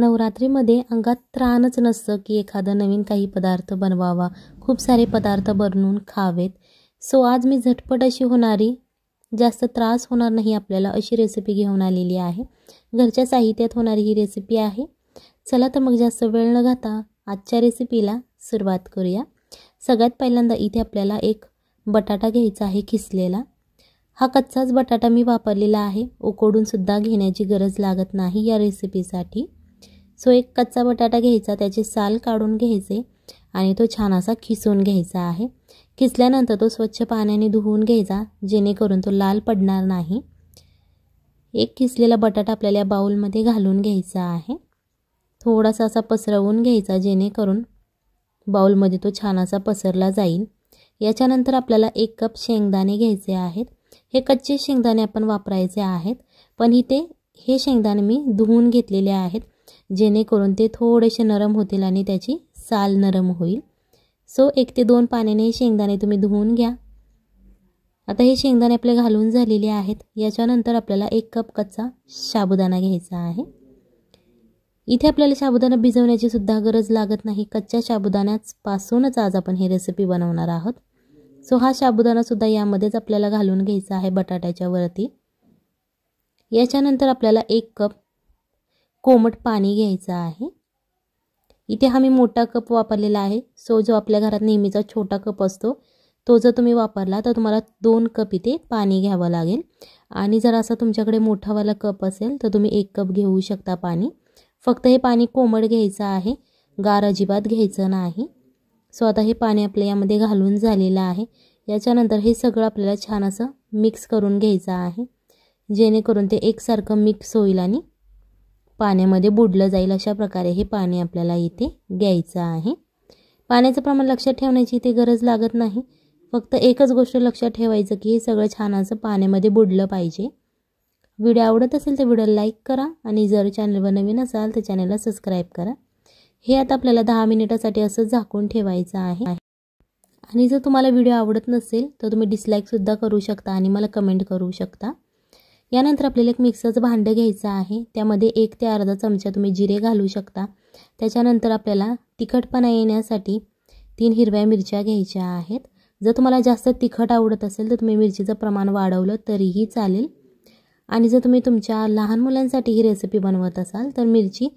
नवरात्रीमध्ये अंगात त्राणच नसतं की एखादा नवीन काही पदार्थ बनवावा खूप सारे पदार्थ बनवून खावेत सो आज मी झटपट अशी होणारी जास्त त्रास होणार नाही आपल्याला अशी रेसिपी घेऊन आलेली आहे घरच्या साहित्यात होणारी ही रेसिपी आहे चला तर मग जास्त वेळ न घाता आजच्या रेसिपीला सुरुवात करूया सगळ्यात पहिल्यांदा इथे आपल्याला एक बटाटा घ्यायचा आहे खिसलेला हा कच्चाच बटाटा मी वापरलेला आहे उकडूनसुद्धा घेण्याची गरज लागत नाही या रेसिपीसाठी सो एक कच्चा बटाटा घ्यायचा त्याची साल काढून घ्यायचे आणि तो छान असा खिसून घ्यायचा आहे खिसल्यानंतर तो स्वच्छ पाण्याने धुवून घ्यायचा जेणेकरून तो लाल पडणार नाही एक खिसलेला बटाटा आपल्याला या बाऊलमध्ये घालून घ्यायचा आहे थोडासा असा पसरवून घ्यायचा जेणेकरून बाऊलमध्ये तो छान असा पसरला जाईल याच्यानंतर आपल्याला एक कप शेंगदाणे घ्यायचे आहेत हे कच्चे शेंगदाणे आपण वापरायचे आहेत पण इथे हे शेंगदाणे मी धुवून घेतलेले आहेत जेणेकरून ते थोडेसे नरम होतील आणि त्याची साल नरम होईल सो एक ते दोन पाण्याने शेंगदाणे तुम्ही धुवून घ्या आता हे शेंगदाणे आपले घालून झालेले आहेत याच्यानंतर आपल्याला एक कप कच्चा साबुदाणा घ्यायचा आहे इथे आपल्याला साबुदाणा भिजवण्याची सुद्धा गरज लागत नाही कच्च्या साबुदाण्याच पासूनच आज आपण ही रेसिपी बनवणार आहोत सो हा साबुदाणासुद्धा यामध्येच आपल्याला घालून घ्यायचा आहे बटाट्याच्या वरती याच्यानंतर आपल्याला एक कप कोमट पाणी घ्यायचं आहे इथे हा मी मोठा कप वापरलेला आहे सो जो आपल्या घरात नेहमीचा छोटा कप असतो तो जर तुम्ही वापरला तर तुम्हाला दोन कप इथे पाणी घ्यावं लागेल आणि जर असा तुमच्याकडे मोठावाला कप असेल तर तुम्ही एक कप घेऊ शकता पाणी फक्त हे पाणी कोमट घ्यायचं आहे गार अजिबात घ्यायचं नाही सो आता हे पाणी आपल्या यामध्ये घालून झालेलं आहे याच्यानंतर हे सगळं आपल्याला छान असं मिक्स करून घ्यायचं आहे जेणेकरून ते एकसारखं मिक्स होईल आणि पाण्यामध्ये बुडलं जाईल अशा प्रकारे हे पाणी आपल्याला इथे घ्यायचं आहे पाण्याचं प्रमाण लक्षात ठेवण्याची इथे गरज लागत नाही फक्त एकच गोष्ट लक्षात ठेवायचं की हे सगळं छान असं पाण्यामध्ये बुडलं पाहिजे व्हिडिओ आवडत असेल तर व्हिडिओ लाईक करा आणि जर चॅनलवर नवीन असाल तर चॅनलला सबस्क्राईब करा हे आता आपल्याला दहा मिनिटासाठी असं झाकून ठेवायचं आहे आणि जर तुम्हाला व्हिडिओ आवडत नसेल तर तुम्ही डिसलाईकसुद्धा करू शकता आणि मला कमेंट करू शकता यानंतर आपल्याला एक मिक्सरचं भांडं घ्यायचं आहे त्यामध्ये एक ते अर्धा चमचा तुम्ही जिरे घालू शकता त्याच्यानंतर आपल्याला तिखटपणा येण्यासाठी तीन हिरव्या मिरच्या घ्यायच्या आहेत जर तुम्हाला जास्त तिखट आवडत असेल तर तुम्ही मिरचीचं प्रमाण वाढवलं तरीही चालेल आणि जर तुम्ही तुमच्या लहान मुलांसाठी ही रेसिपी बनवत असाल तर मिरची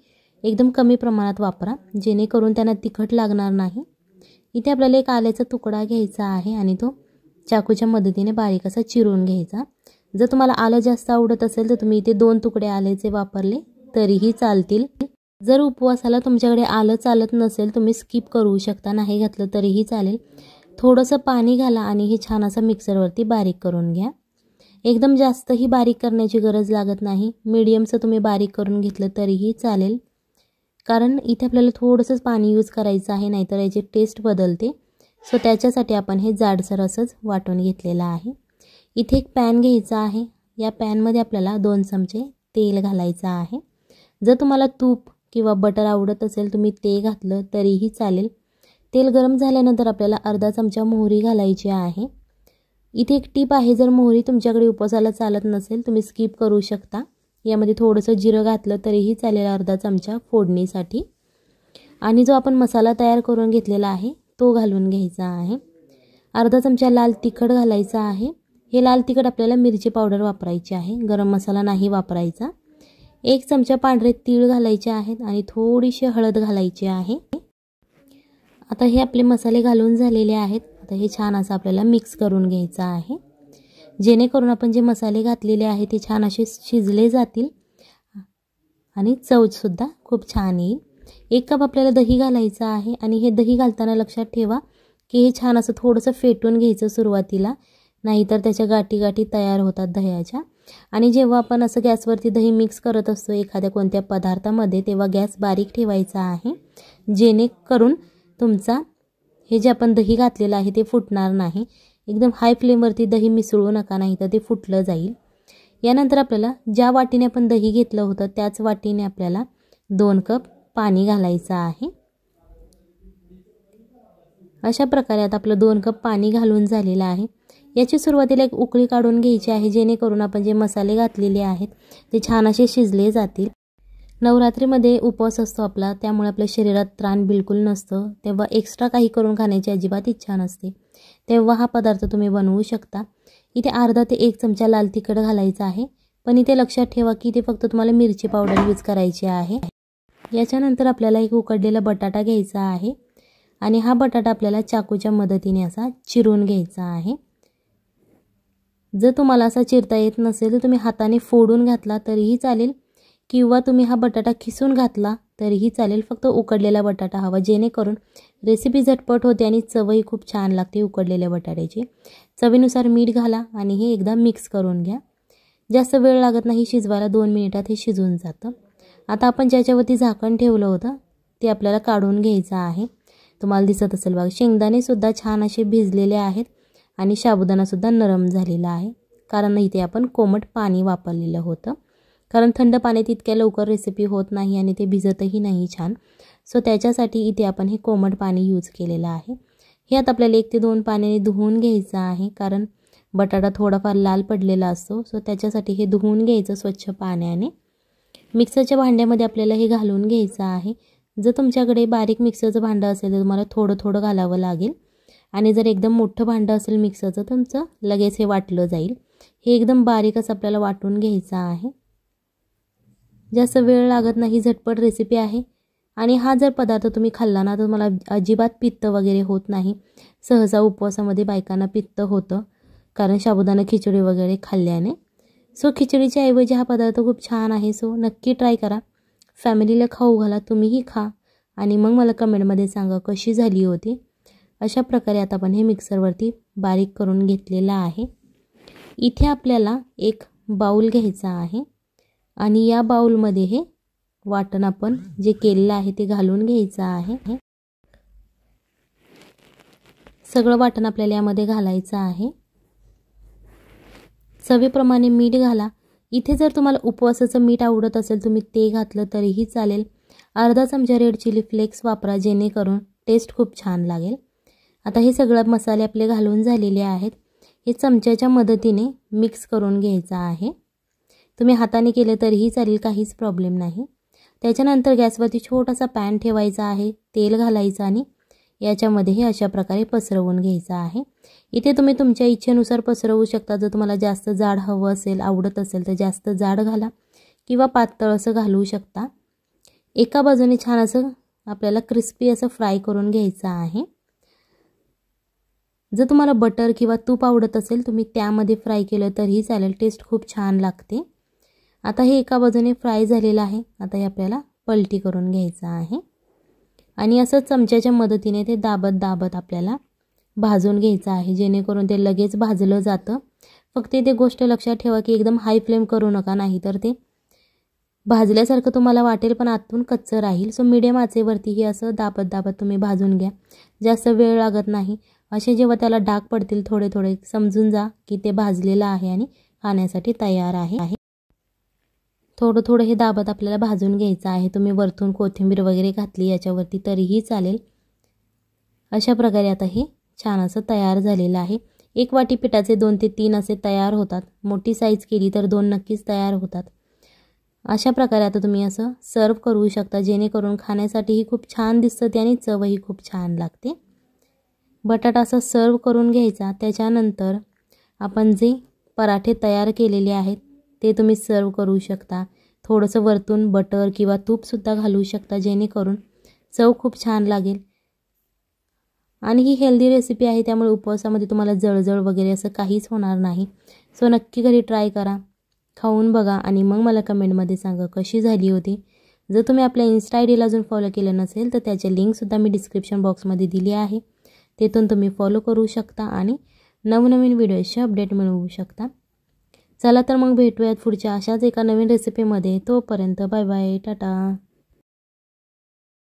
एकदम कमी प्रमाणात वापरा जेणेकरून त्यांना तिखट लागणार नाही इथे आपल्याला एक आल्याचा तुकडा घ्यायचा आहे आणि तो चाकूच्या मदतीने बारीक असा चिरून घ्यायचा जर तुम्हाला आलं जास्त आवडत असेल तर तुम्ही इथे दोन तुकडे आल्याचे वापरले तरीही चालतील जर उपवासाला तुमच्याकडे आलं चालत नसेल तुम्ही स्किप करू शकता नाही घातलं तरीही चालेल थोडंसं पाणी घाला आणि हे छान असं मिक्सरवरती बारीक करून घ्या एकदम जास्तही बारीक करण्याची गरज लागत नाही मिडियमचं तुम्ही बारीक करून घेतलं तरीही चालेल कारण इथे आपल्याला थोडंसंच पाणी यूज करायचं आहे नाहीतर याची टेस्ट बदलते सो त्याच्यासाठी आपण हे जाडसर असंच वाटून घेतलेलं आहे इथे एक पॅन घ्यायचा आहे या पॅनमध्ये आपल्याला दोन चमचे तेल घालायचं आहे जर तुम्हाला तूप किंवा बटर आवडत असेल तुम्ही ते घातलं तरीही चालेल तेल गरम झाल्यानंतर आपल्याला अर्धा चमचा मोहरी घालायची आहे इथे एक टीप आहे जर मोहरी तुमच्याकडे उपवासाला चालत नसेल तुम्ही स्किप करू शकता यामध्ये थोडंसं जिरं घातलं तरीही चालेल अर्धा चमचा फोडणीसाठी आणि जो आपण मसाला तयार करून घेतलेला आहे तो घालून घ्यायचा आहे अर्धा चमचा लाल तिखट घालायचा आहे हे लाल तिखट आपल्याला मिरची पावडर वापरायची आहे गरम मसाला नाही वापरायचा एक चमचा पांढरे तीळ घालायचे आहेत आणि थोडीशी हळद घालायची आहे आता हे आपले मसाले घालून झालेले आहेत आता हे छान असं आपल्याला मिक्स करून घ्यायचं आहे जेणेकरून आपण जे मसाले घातलेले आहेत ते छान असे शिजले जातील आणि चवसुद्धा खूप छान येईल एक कप आपल्याला दही घालायचं आहे आणि हे दही घालताना लक्षात ठेवा की हे छान असं थोडंसं फेटून घ्यायचं सुरुवातीला नाहीतर त्याच्या गाठी गाठी तयार होतात दह्याच्या आणि जेव्हा आपण असं गॅसवरती दही मिक्स करत असतो एखाद्या कोणत्या पदार्थामध्ये तेव्हा गॅस बारीक ठेवायचा आहे जेणेकरून तुमचा हे जे आपण दही घातलेलं आहे ते फुटणार नाही एकदम हाय फ्लेमवरती दही मिसळू नका नाही तर ते फुटलं जाईल यानंतर आपल्याला ज्या वाटीने आपण दही घेतलं होतं त्याच वाटीने आपल्याला दोन कप पाणी घालायचं आहे अशा प्रकारे आता आपलं दोन कप पाणी घालून झालेलं आहे याची सुरुवातीला एक उकळी काढून घ्यायची आहे जेणेकरून आपण जे मसाले घातलेले आहेत ते छान असे शिजले जातील नवरात्रीमध्ये उपवास असतो आपला त्यामुळे आपल्या शरीरात त्राण बिलकुल नसतं तेव्हा एक्स्ट्रा काही करून खाण्याची अजिबात इच्छा नसते तेव्हा हा पदार्थ तुम्ही बनवू शकता इथे अर्धा ते एक चमचा लाल तिखट घालायचा आहे पण इथे लक्षात ठेवा की इथे फक्त तुम्हाला मिरची पावडर यूज करायची आहे याच्यानंतर आपल्याला एक उकडलेला बटाटा घ्यायचा आहे आणि हा बटाटा आपल्याला चाकूच्या मदतीने असा चिरून घ्यायचा आहे जर तुम्हाला असा चिरता येत नसेल तर तुम्ही हाताने फोडून घातला तरीही चालेल किंवा तुम्ही हा बटाटा खिसून घातला तरीही चालेल फक्त उकडलेला बटाटा हवा जेणेकरून रेसिपी झटपट होते आणि चवही खूप छान लागते उकडलेल्या बटाट्याची चवीनुसार मीठ घाला आणि हे एकदा मिक्स करून घ्या जास्त वेळ लागत नाही शिजवायला दोन मिनिटात हे शिजून जातं आता आपण ज्याच्यावरती झाकण ठेवलं होतं ते आपल्याला काढून घ्यायचं आहे तुम्हाला दिसत असेल बघा शेंगदाणेसुद्धा छान असे भिजलेले आहेत आणि साबुदाणासुद्धा नरम झालेला आहे कारण इथे आपण कोमट पाणी वापरलेलं होतं कारण थंड पाण्यात इतक्या लवकर रेसिपी होत नाही आणि ते भिजतही नाही छान सो त्याच्यासाठी इथे आपण हे कोमट पाणी यूज केलेलं आहे हे आता आपल्याला एक ते दोन पाण्याने धुवून घ्यायचं आहे कारण बटाटा थोडाफार लाल पडलेला असतो सो त्याच्यासाठी हे धुवून घ्यायचं स्वच्छ पाण्याने मिक्सरच्या भांड्यामध्ये आपल्याला हे घालून घ्यायचं आहे जर तुमच्याकडे बारीक मिक्सरचं भांडं असेल तर तुम्हाला थोडं थोडं घालावं लागेल आणि जर एकदम मोठं भांडं असेल मिक्सरचं तुमचं लगेच हे वाटलं जाईल हे एकदम बारीकच आपल्याला वाटून घ्यायचं आहे जास्त वेळ लागत नाही झटपट रेसिपी आहे आणि हा जर पदार्थ तुम्ही खाल्ला ना तर मला अजिबात पित्त वगैरे होत नाही सहसा उपवासामध्ये बायकांना पित्त होतं कारण साबुदाणा खिचडी वगैरे खाल्ल्याने सो खिचडीच्या ऐवजी हा पदार्थ खूप छान आहे सो नक्की ट्राय करा फॅमिलीला खाऊ घाला तुम्हीही खा आणि मग मला कमेंटमध्ये सांगा कशी झाली होती अशा प्रकारे आता आपण हे मिक्सरवरती बारीक करून घेतलेलं आहे इथे आपल्याला एक बाऊल घ्यायचा आहे आणि या बाऊलमध्ये हे वाटण आपण जे केलेलं आहे ते घालून घ्यायचं आहे सगळं वाटण आपल्याला यामध्ये घालायचं आहे चवीप्रमाणे मीठ घाला इथे जर तुम्हाला उपवासाचं मीठ आवडत असेल तुम्ही ते घातलं तरीही चालेल अर्धा चमचा रेड चिली फ्लेक्स वापरा जेणेकरून टेस्ट खूप छान लागेल आता हे सगळं मसाले आपले घालून झालेले आहेत हे चमच्याच्या मदतीने मिक्स करून घ्यायचं आहे तुम्ही हाताने केलं तरीही चालेल काहीच प्रॉब्लेम नाही त्याच्यानंतर गॅसवरती छोटासा पॅन ठेवायचा आहे तेल घालायचं आणि याच्यामध्ये हे अशा प्रकारे पसरवून घ्यायचं आहे इथे तुम्ही तुमच्या इच्छेनुसार पसरवू शकता जर तुम्हाला जास्त जाड हवं असेल आवडत असेल तर जास्त जाड घाला किंवा पातळ असं घालवू शकता एका बाजूने छान असं आपल्याला क्रिस्पी असं फ्राय करून घ्यायचं आहे जर तुम्हाला बटर किंवा तूप आवडत असेल तुम्ही त्यामध्ये फ्राय केलं तरीही चालेल टेस्ट खूप छान लागते आता हे एका बाजूने फ्राय झालेलं आहे आता हे आपल्याला पलटी करून घ्यायचं आहे आणि असं चमच्याच्या मदतीने ते दाबत दाबत आपल्याला भाजून घ्यायचं आहे जेणेकरून ते लगेच भाजलं जातं फक्त ते गोष्ट लक्षात ठेवा की एकदम हाय फ्लेम करू नका नाही तर ते भाजल्यासारखं तुम्हाला वाटेल पण आतून कच्चं राहील सो मिडियम आचेवरती हे असं दाबत दाबत तुम्ही भाजून घ्या जास्त वेळ लागत नाही असे जेव्हा त्याला डाग पडतील थोडे थोडे समजून जा की ते भाजलेलं आहे आणि खाण्यासाठी तयार आहे थोडं थोडं हे दाबत आपल्याला भाजून घ्यायचं आहे तुम्ही वरतून कोथिंबीर वगैरे घातली याच्यावरती तरीही चालेल अशा प्रकारे आता हे छान असं तयार झालेलं आहे एक वाटी पिठाचे दोन ते तीन असे तयार होतात मोठी साईज केली तर दोन नक्कीच तयार होतात अशा प्रकारे आता तुम्ही असं सर्व करू शकता जेणेकरून खाण्यासाठीही खूप छान दिसतं आणि चवही खूप छान लागते बटाटा असा सर्व करून घ्यायचा त्याच्यानंतर आपण जे पराठे तयार केलेले आहेत ते तुम्ही सर्व करू शकता थोडंसं वरतून बटर किंवा तूपसुद्धा घालू शकता जेणेकरून चव खूप छान लागेल आणि ही हेल्दी रेसिपी आहे त्यामुळे उपवासामध्ये तुम्हाला जळजळ वगैरे असं काहीच होणार नाही सो नक्की घरी ट्राय करा खाऊन बघा आणि मग मला कमेंटमध्ये सांगा कशी झाली होती जर तुम्ही आपल्या इन्स्टा आय डीला अजून फॉलो केलं नसेल तर त्याचे लिंकसुद्धा मी डिस्क्रिप्शन बॉक्समध्ये दिली आहे तेथून तुम्ही फॉलो करू शकता आणि नवनवीन व्हिडिओचे अपडेट मिळवू शकता चला तर मग भेटूयात पुढच्या अशाच एका नवीन रेसिपीमध्ये तोपर्यंत बाय बाय टाटा